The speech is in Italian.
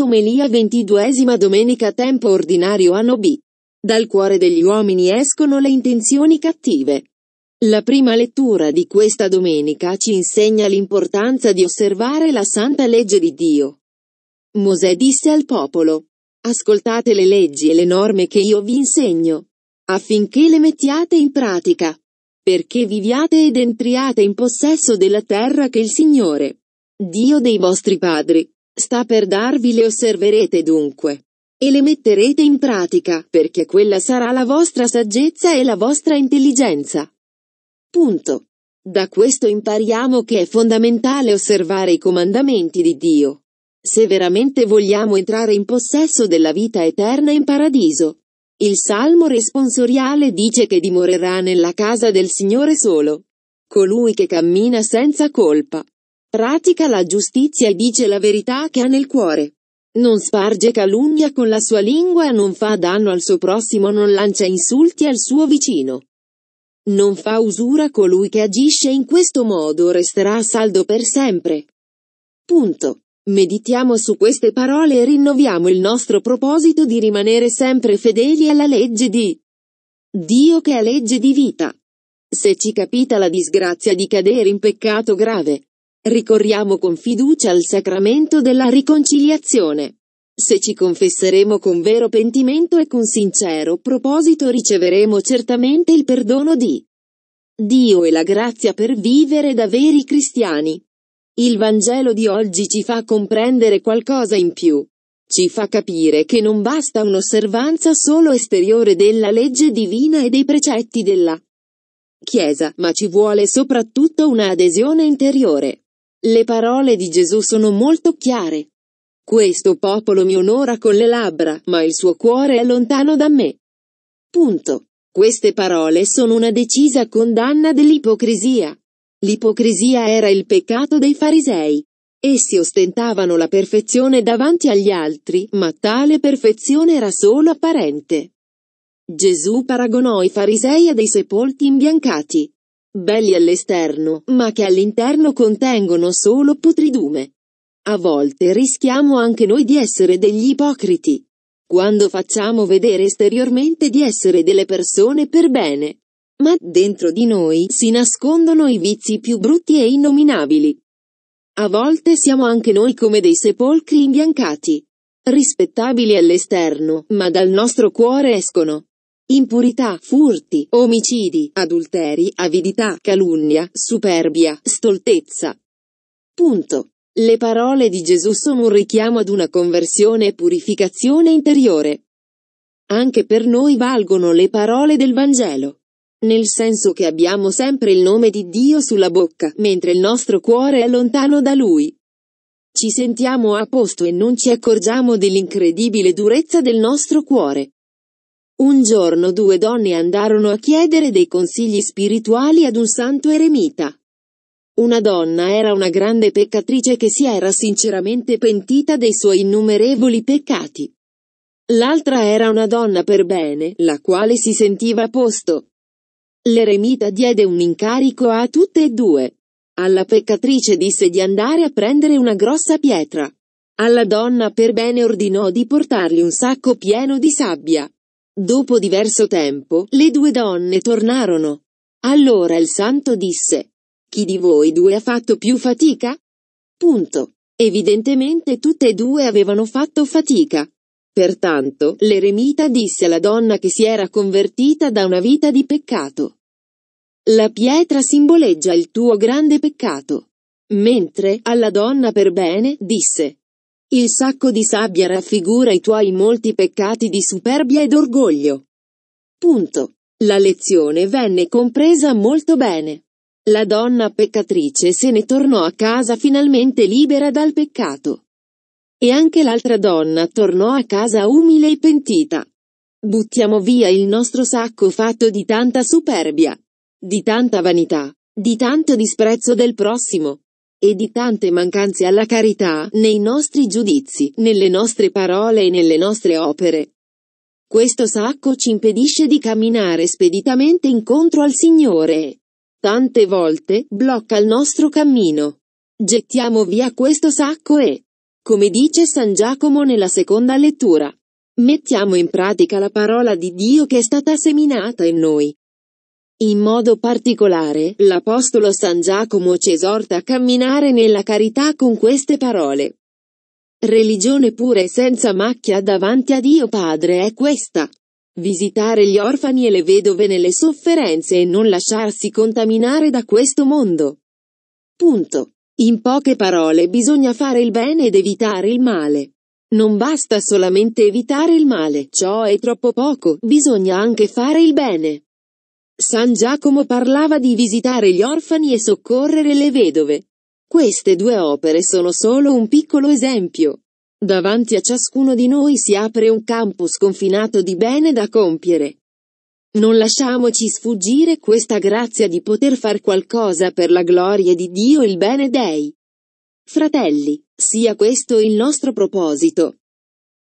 Umelia ventiduesima domenica tempo ordinario anno B. Dal cuore degli uomini escono le intenzioni cattive. La prima lettura di questa domenica ci insegna l'importanza di osservare la santa legge di Dio. Mosè disse al popolo, Ascoltate le leggi e le norme che io vi insegno, affinché le mettiate in pratica, perché viviate ed entriate in possesso della terra che il Signore, Dio dei vostri padri, sta per darvi le osserverete dunque. E le metterete in pratica, perché quella sarà la vostra saggezza e la vostra intelligenza. Punto. Da questo impariamo che è fondamentale osservare i comandamenti di Dio. Se veramente vogliamo entrare in possesso della vita eterna in paradiso. Il Salmo responsoriale dice che dimorerà nella casa del Signore solo. Colui che cammina senza colpa. Pratica la giustizia e dice la verità che ha nel cuore. Non sparge calunnia con la sua lingua, non fa danno al suo prossimo, non lancia insulti al suo vicino. Non fa usura colui che agisce in questo modo resterà saldo per sempre. Punto. Meditiamo su queste parole e rinnoviamo il nostro proposito di rimanere sempre fedeli alla legge di Dio che è legge di vita. Se ci capita la disgrazia di cadere in peccato grave, ricorriamo con fiducia al sacramento della riconciliazione. Se ci confesseremo con vero pentimento e con sincero proposito riceveremo certamente il perdono di Dio e la grazia per vivere da veri cristiani. Il Vangelo di oggi ci fa comprendere qualcosa in più. Ci fa capire che non basta un'osservanza solo esteriore della legge divina e dei precetti della Chiesa, ma ci vuole soprattutto una adesione interiore. Le parole di Gesù sono molto chiare. Questo popolo mi onora con le labbra, ma il suo cuore è lontano da me. Punto. Queste parole sono una decisa condanna dell'ipocrisia. L'ipocrisia era il peccato dei farisei. Essi ostentavano la perfezione davanti agli altri, ma tale perfezione era solo apparente. Gesù paragonò i farisei a dei sepolti imbiancati belli all'esterno, ma che all'interno contengono solo putridume. A volte rischiamo anche noi di essere degli ipocriti, quando facciamo vedere esteriormente di essere delle persone per bene. Ma dentro di noi si nascondono i vizi più brutti e innominabili. A volte siamo anche noi come dei sepolcri imbiancati, rispettabili all'esterno, ma dal nostro cuore escono impurità, furti, omicidi, adulteri, avidità, calunnia, superbia, stoltezza. Punto. Le parole di Gesù sono un richiamo ad una conversione e purificazione interiore. Anche per noi valgono le parole del Vangelo. Nel senso che abbiamo sempre il nome di Dio sulla bocca, mentre il nostro cuore è lontano da Lui. Ci sentiamo a posto e non ci accorgiamo dell'incredibile durezza del nostro cuore. Un giorno due donne andarono a chiedere dei consigli spirituali ad un santo eremita. Una donna era una grande peccatrice che si era sinceramente pentita dei suoi innumerevoli peccati. L'altra era una donna per bene, la quale si sentiva a posto. L'eremita diede un incarico a tutte e due. Alla peccatrice disse di andare a prendere una grossa pietra. Alla donna per bene ordinò di portargli un sacco pieno di sabbia. Dopo diverso tempo, le due donne tornarono. Allora il santo disse, chi di voi due ha fatto più fatica? Punto. Evidentemente tutte e due avevano fatto fatica. Pertanto, l'eremita disse alla donna che si era convertita da una vita di peccato. La pietra simboleggia il tuo grande peccato. Mentre alla donna per bene disse, il sacco di sabbia raffigura i tuoi molti peccati di superbia ed orgoglio. Punto. La lezione venne compresa molto bene. La donna peccatrice se ne tornò a casa finalmente libera dal peccato. E anche l'altra donna tornò a casa umile e pentita. Buttiamo via il nostro sacco fatto di tanta superbia, di tanta vanità, di tanto disprezzo del prossimo, e di tante mancanze alla carità, nei nostri giudizi, nelle nostre parole e nelle nostre opere. Questo sacco ci impedisce di camminare speditamente incontro al Signore e, tante volte, blocca il nostro cammino. Gettiamo via questo sacco e, come dice San Giacomo nella seconda lettura, mettiamo in pratica la parola di Dio che è stata seminata in noi. In modo particolare, l'Apostolo San Giacomo ci esorta a camminare nella carità con queste parole. Religione pura e senza macchia davanti a Dio Padre è questa. Visitare gli orfani e le vedove nelle sofferenze e non lasciarsi contaminare da questo mondo. Punto. In poche parole bisogna fare il bene ed evitare il male. Non basta solamente evitare il male, ciò è troppo poco, bisogna anche fare il bene. San Giacomo parlava di visitare gli orfani e soccorrere le vedove. Queste due opere sono solo un piccolo esempio. Davanti a ciascuno di noi si apre un campo sconfinato di bene da compiere. Non lasciamoci sfuggire questa grazia di poter far qualcosa per la gloria di Dio il bene dei. Fratelli, sia questo il nostro proposito.